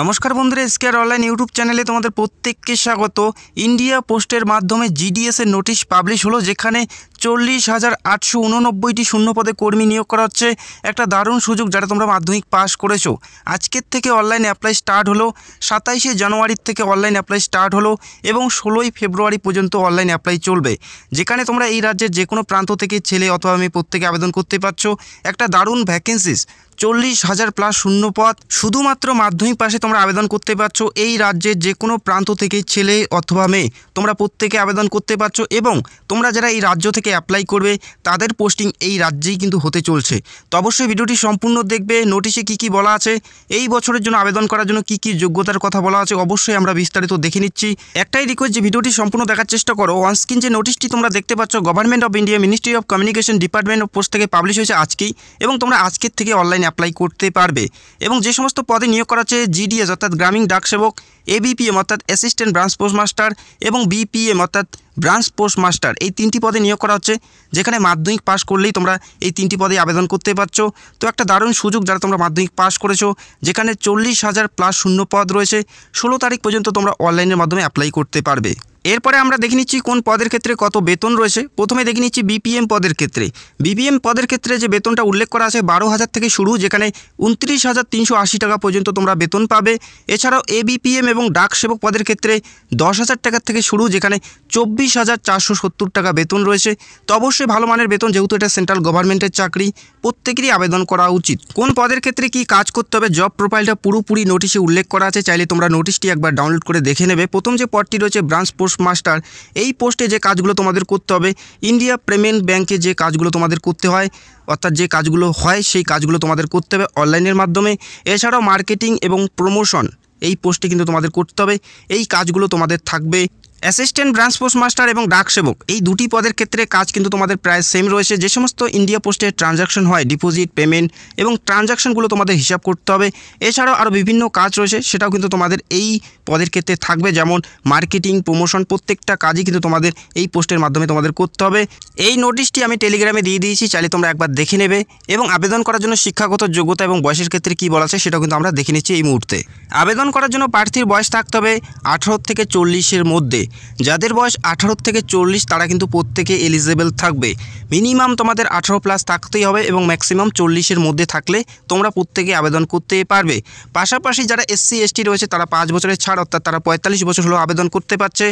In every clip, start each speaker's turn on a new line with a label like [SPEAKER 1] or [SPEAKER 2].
[SPEAKER 1] নমস্কার বন্ধুরা square online YouTube চ্যানেলে তোমাদের প্রত্যেককে স্বাগত ইন্ডিয়া পোস্টের মাধ্যমে জিডিএসের নোটিশ পাবলিশ হলো যেখানে চল্লিশ হাজার আটশো উননব্বইটি শূন্যপদে কর্মী নিয়োগ করা হচ্ছে একটা দারুণ সুযোগ যারা তোমরা মাধ্যমিক পাস করেছো আজকের থেকে অনলাইন অ্যাপ্লাই স্টার্ট হলো সাতাইশে জানুয়ারির থেকে অনলাইন অ্যাপ্লাই স্টার্ট হলো এবং ষোলোই ফেব্রুয়ারি পর্যন্ত অনলাইন অ্যাপ্লাই চলবে যেখানে তোমরা এই রাজ্যের যে কোনো প্রান্ত থেকে ছেলে অথবা আমি প্রত্যেকে আবেদন করতে পারছো একটা দারুণ ভ্যাকেন্সিস চল্লিশ হাজার প্লাস শূন্যপথ শুধুমাত্র মাধ্যমিক পাশে তোমরা আবেদন করতে পারছো এই রাজ্যের যে কোনো প্রান্ত থেকে ছেলে অথবা মেয়ে তোমরা প্রত্যেকে আবেদন করতে পারছো এবং তোমরা যারা এই রাজ্য থেকে অ্যাপ্লাই করবে তাদের পোস্টিং এই রাজ্যেই কিন্তু হতে চলছে তো অবশ্যই ভিডিওটি সম্পূর্ণ দেখবে নোটিশে কি কি বলা আছে এই বছরের জন্য আবেদন করার জন্য কি কি যোগ্যতার কথা বলা আছে অবশ্যই আমরা বিস্তারিত দেখে নিচ্ছি একটাই রিকোয়েস্ট যে ভিডিওটি সম্পূর্ণ দেখার চেষ্টা করো অনস্ক্রিন যে নোটিশটি তোমরা দেখতে পাচ্ছ government of India ministry of communication department of post থেকে পাবলিশ হয়েছে আজকেই এবং তোমরা আজকের থেকে অনলাইন অ্যাপ্লাই করতে পারবে এবং যে সমস্ত পদে নিয়োগ করা হচ্ছে জিডিএস অর্থাৎ গ্রামীণ ডাকসেবক এবিপিএম অর্থাৎ অ্যাসিস্ট্যান্ট ব্রাঞ্চ পোস্ট মাস্টার এবং বিপিএম অর্থাৎ ব্রাঞ্চ পোস্ট মাস্টার এই তিনটি পদে নিয়োগ করা হচ্ছে যেখানে মাধ্যমিক পাশ করলেই তোমরা এই তিনটি পদে আবেদন করতে পারছো তো একটা দারুণ সুযোগ যারা তোমরা মাধ্যমিক পাশ করেছো যেখানে চল্লিশ হাজার প্লাস শূন্য পদ রয়েছে ষোলো তারিখ পর্যন্ত তোমরা অনলাইনের মাধ্যমে অ্যাপ্লাই করতে পারবে এরপরে আমরা দেখে নিচ্ছি কোন পদের ক্ষেত্রে কত বেতন রয়েছে প্রথমে দেখে নিচ্ছি বিপিএম পদের ক্ষেত্রে বিপিএম পদের ক্ষেত্রে যে বেতনটা উল্লেখ করা আছে বারো হাজার থেকে শুরু যেখানে উনত্রিশ হাজার তিনশো আশি টাকা পর্যন্ত তোমরা বেতন পাবে এছাড়াও এবিপিএম এবং ডাক সেবক পদের ক্ষেত্রে দশ হাজার টাকার থেকে শুরু যেখানে চব্বিশ হাজার চারশো সত্তর টাকা বেতন রয়েছে তো অবশ্যই ভালো মানের বেতন যেহেতু এটা সেন্ট্রাল গভর্নমেন্টের চাকরি প্রত্যেকেরই আবেদন করা উচিত কোন পদের ক্ষেত্রে কি কাজ করতে হবে জব প্রোফাইলটা পুরোপুরি নোটিশে উল্লেখ করা আছে চাইলে তোমরা নোটিশটি একবার ডাউনলোড করে দেখে নেবে প্রথম যে পদটি রয়েছে ব্রাঞ্চ পোস্ট পোস্ট মাস্টার এই পোস্টে যে কাজগুলো তোমাদের করতে হবে ইন্ডিয়া পেমেন্ট ব্যাংকে যে কাজগুলো তোমাদের করতে হয় অর্থাৎ যে কাজগুলো হয় সেই কাজগুলো তোমাদের করতে হবে অনলাইনের মাধ্যমে এছাড়াও মার্কেটিং এবং প্রমোশন এই পোস্টে কিন্তু তোমাদের করতে হবে এই কাজগুলো তোমাদের থাকবে অ্যাসিস্ট্যান্ট ব্রাঞ্চ পোস্ট মাস্টার এবং ডাক সেবক এই দুটি পদের ক্ষেত্রে কাজ কিন্তু তোমাদের প্রায় সেম রয়েছে যে সমস্ত ইন্ডিয়া পোস্টে ট্রানজাকশন হয় ডিপোজিট পেমেন্ট এবং ট্রানজাকশনগুলো তোমাদের হিসাব করতে হবে এছাড়াও আরও বিভিন্ন কাজ রয়েছে সেটাও কিন্তু তোমাদের এই পদের ক্ষেত্রে থাকবে যেমন মার্কেটিং প্রমোশন প্রত্যেকটা কাজই কিন্তু তোমাদের এই পোস্টের মাধ্যমে তোমাদের করতে হবে এই নোটিশটি আমি টেলিগ্রামে দিয়ে দিয়েছি চাইলে তোমরা একবার দেখে নেবে এবং আবেদন করার জন্য শিক্ষাগত যোগ্যতা এবং বয়সের ক্ষেত্রে কী বলা আছে সেটাও কিন্তু আমরা দেখে নিচ্ছি এই মুহূর্তে আবেদন করার জন্য প্রার্থীর বয়স থাকতে হবে আঠারো থেকে চল্লিশের মধ্যে যাদের বয়স আঠারো থেকে চল্লিশ তারা কিন্তু প্রত্যেকে এলিজেবেল থাকবে মিনিমাম তোমাদের আঠারো প্লাস থাকতেই হবে এবং ম্যাক্সিমাম চল্লিশের মধ্যে থাকলে তোমরা প্রত্যেকে আবেদন করতে পারবে পাশাপাশি যারা এসসি এসটি রয়েছে তারা পাঁচ বছরের ছাড় অর্থাৎ তারা পঁয়তাল্লিশ বছর হলেও আবেদন করতে পারছে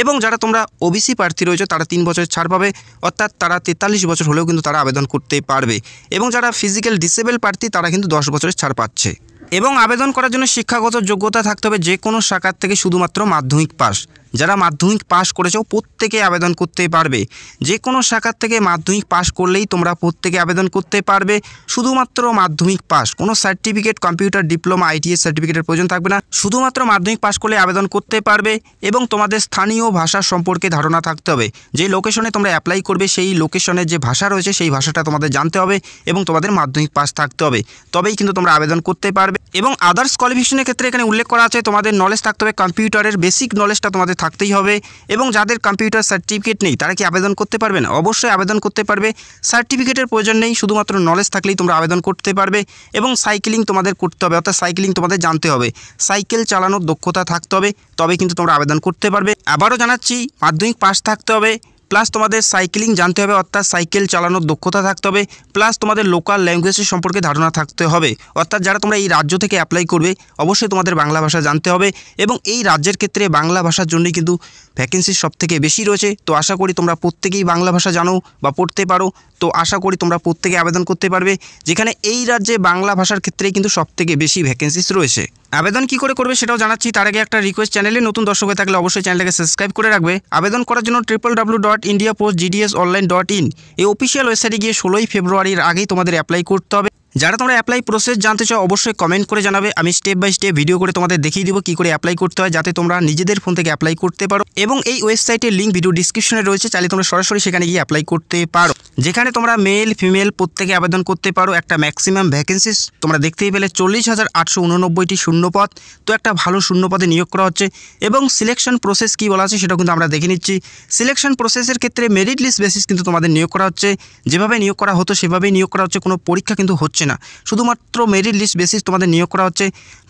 [SPEAKER 1] এবং যারা তোমরা ওবিসি প্রার্থী রয়েছে তারা তিন বছরের ছাড় পাবে অর্থাৎ তারা তেতাল্লিশ বছর হলেও কিন্তু তারা আবেদন করতে পারবে এবং যারা ফিজিক্যাল ডিসেবল প্রার্থী তারা কিন্তু দশ বছরের ছাড় পাচ্ছে এবং আবেদন করার জন্য শিক্ষাগত যোগ্যতা থাকতে হবে যে কোনো শাখার থেকে শুধুমাত্র মাধ্যমিক পাস যারা মাধ্যমিক পাশ করেছো প্রত্যেকে আবেদন করতে পারবে যে কোনো শাখার থেকে মাধ্যমিক পাশ করলেই তোমরা প্রত্যেকে আবেদন করতে পারবে শুধুমাত্র মাধ্যমিক পাশ কোনো সার্টিফিকেট কম্পিউটার ডিপ্লোমা আইটিএস সার্টিফিকেটের প্রয়োজন থাকবে না শুধুমাত্র মাধ্যমিক পাশ করলে আবেদন করতে পারবে এবং তোমাদের স্থানীয় ভাষা সম্পর্কে ধারণা থাকতে হবে যে লোকেশনে তোমরা অ্যাপ্লাই করবে সেই লোকেশনের যে ভাষা রয়েছে সেই ভাষাটা তোমাদের জানতে হবে এবং তোমাদের মাধ্যমিক পাশ থাকতে হবে তবেই কিন্তু তোমরা আবেদন করতে পারবে এবং আদার্স কোয়ালিফিকেশনের ক্ষেত্রে এখানে উল্লেখ করা আছে তোমাদের নলেজ থাকতে হবে কম্পিউটারের বেসিক নলেজটা তোমাদের থাকতেই হবে এবং যাদের কম্পিউটার সার্টিফিকেট নেই তারা কি আবেদন করতে পারবেন অবশ্যই আবেদন করতে পারবে সার্টিফিকেটের প্রয়োজন নেই শুধুমাত্র নলেজ থাকলেই তোমরা আবেদন করতে পারবে এবং সাইকেলিং তোমাদের করতে হবে অর্থাৎ সাইকেলিং তোমাদের জানতে হবে সাইকেল চালানোর দক্ষতা থাকতে হবে তবে কিন্তু তোমরা আবেদন করতে পারবে আবারও জানাচ্ছি মাধ্যমিক পাস থাকতে হবে প্লাস তোমাদের সাইকেলিং জানতে হবে অর্থাৎ সাইকেল চালানোর দক্ষতা থাকতে হবে প্লাস তোমাদের লোকাল ল্যাঙ্গুয়েজের সম্পর্কে ধারণা থাকতে হবে অর্থাৎ যারা তোমরা এই রাজ্য থেকে অ্যাপ্লাই করবে অবশ্যই তোমাদের বাংলা ভাষা জানতে হবে এবং এই রাজ্যের ক্ষেত্রে বাংলা ভাষার জন্যই কিন্তু ভ্যাকেন্সি সবথেকে বেশি রয়েছে তো আশা করি তোমরা প্রত্যেকেই বাংলা ভাষা জানো বা পড়তে পারো তো আশা করি তোমরা প্রত্যেকে আবেদন করতে পারবে যেখানে এই রাজ্যে বাংলা ভাষার ক্ষেত্রেই কিন্তু সবথেকে বেশি ভ্যাকেন্সিস রয়েছে আবেদন কি করে করবে সেটাও জানাচ্ছি তার আগে একটা রিকোয়েস্ট চ্যানেলে নতুন দর্শক হয়ে থাকলে অবশ্যই চ্যানেলটাকে সাবস্ক্রাইব করে রাখবে আবেদন করার জন্য triple W dot India post GDS online dot in এই অফিসিয়াল ওয়েবসাইটে গিয়ে ষোলোই ফেব্রুয়ারির আগেই তোমাদের অ্যাপ্লাই করতে হবে যারা তোমরা অ্যাপ্লাই প্রসেস জানতে চাও অবশ্যই কমেন্ট করে জানাবে আমি স্টেপ বাই স্টেপ ভিডিও করে তোমাদের দেখিয়ে দিব কি করে অ্যাপ্লাই করতে হয় যাতে তোমরা নিজেদের ফোন থেকে অ্যাপ্লাই করতে পারো এবং এই ওয়েবসাইটের লিঙ্ক ভিডিও ডিসক্রিপশনে রয়েছে চাইলে তোমরা সরাসরি সেখানে গিয়ে অ্যাপ্লাই করতে পারো যেখানে তোমরা মেল ফিমেল প্রত্যেকে আবেদন করতে পারো একটা ম্যাক্সিমাম ভ্যাকেন্সিস তোমরা দেখতেই পেলে চল্লিশ হাজার আটশো উননব্বইটি শূন্যপদ তো একটা ভালো শূন্যপদে নিয়োগ করা হচ্ছে এবং সিলেকশন প্রসেস কি বলা আছে সেটা কিন্তু আমরা দেখে নিচ্ছি সিলেকশন প্রসেসের ক্ষেত্রে মেরিট লিস্ট বেসিস কিন্তু তোমাদের নিয়োগ করা হচ্ছে যেভাবে নিয়োগ করা হতো সেভাবেই নিয়োগ করা হচ্ছে কোনো পরীক্ষা কিন্তু হচ্ছে না শুধুমাত্র মেরিট লিস্ট বেসিস তোমাদের নিয়োগ করা হচ্ছে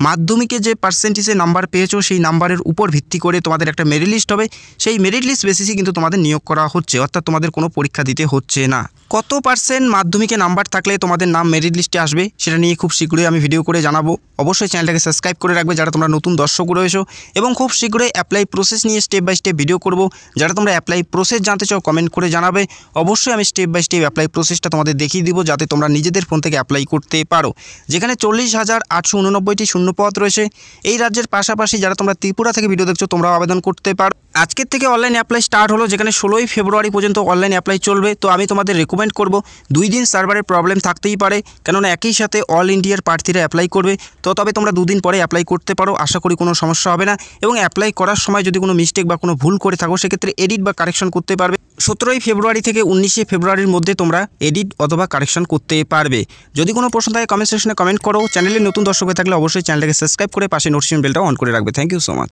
[SPEAKER 1] মাধ্যমিকে যে পার্সেন্টেজে নাম্বার পেয়েছো সেই নাম্বারের উপর ভিত্তি করে তোমাদের একটা মেরিট লিস্ট হবে সেই মেরিট লিস্ট বেসিসই কিন্তু তোমাদের নিয়োগ করা হচ্ছে অর্থাৎ তোমাদের কোনো পরীক্ষা দিতে হচ্ছে না কত পার্সেন্ট মাধ্যমিকে নাম্বার থাকলে তোমাদের নাম মেরিট লিস্টে আসবে সেটা নিয়ে খুব শীঘ্রই আমি ভিডিও করে জানাবো অবশ্যই চ্যানেলটাকে সাবস্ক্রাইব করে রাখবে যারা তোমরা নতুন দর্শক রয়েছো এবং খুব শীঘ্রই অ্যাপ্লাই প্রসেস নিয়ে স্টেপ বাই স্টেপ ভিডিও করব যারা তোমরা অ্যাপ্লাই প্রসেস জানতে চাও কমেন্ট করে জানাবে অবশ্যই আমি স্টেপ বাই স্টেপ অ্যাপ্লাই প্রসেসটা তোমাদের দেখিয়ে দিব যাতে তোমরা নিজেদের ফোন থেকে অ্যাপ্লাই করতে পারো যেখানে চল্লিশ হাজার আটশো উননব্বইটি শূন্যপদ রয়েছে এই রাজ্যের পাশাপাশি যারা তোমরা ত্রিপুরা থেকে ভিডিও দেখছো তোমরাও আবেদন করতে পারো আজকের থেকে অনলাইন অ্যাপ্লাই স্টার্ট হলো যেখানে ষোলোই ফেব্রুয়ারি পর্যন্ত অনলাইন অ্যাপ্লাই চলবে তো আমি তোমাদের রেকমেন্ড করব দুই দিন সার্ভারের প্রবলেম থাকতেই পারে কেননা একই সাথে অল ইন্ডিয়ার প্রার্থীরা অ্যাপ্লাই করবে তো তবে তোমরা দুদিন পরে অ্যাপ্লাই করতে পারো আশা করি কোনো সমস্যা হবে না এবং অ্যাপ্লাই করার সময় যদি কোনো মিস্টেক বা কোনো ভুল করে থাকো সেক্ষেত্রে এডিট বা কারেকশন করতে পারবে সতেরোই ফেব্রুয়ারি থেকে উনিশে ফেব্রুয়ারির মধ্যে তোমরা এডিট অথবা কারেকশন করতে পারবে যদি কোনো প্রশ্ন থাকে কমেন্ট সেকশনে কমেন্ট করো চ্যানেলে নতুন দর্শক হয়ে থাকলে অবশ্যই চ্যানেলটাকে সাবস্ক্রাইব করে পাশে নোটিফিকেশন বেলটা অন করে রাখবে থ্যাংক ইউ সো মাচ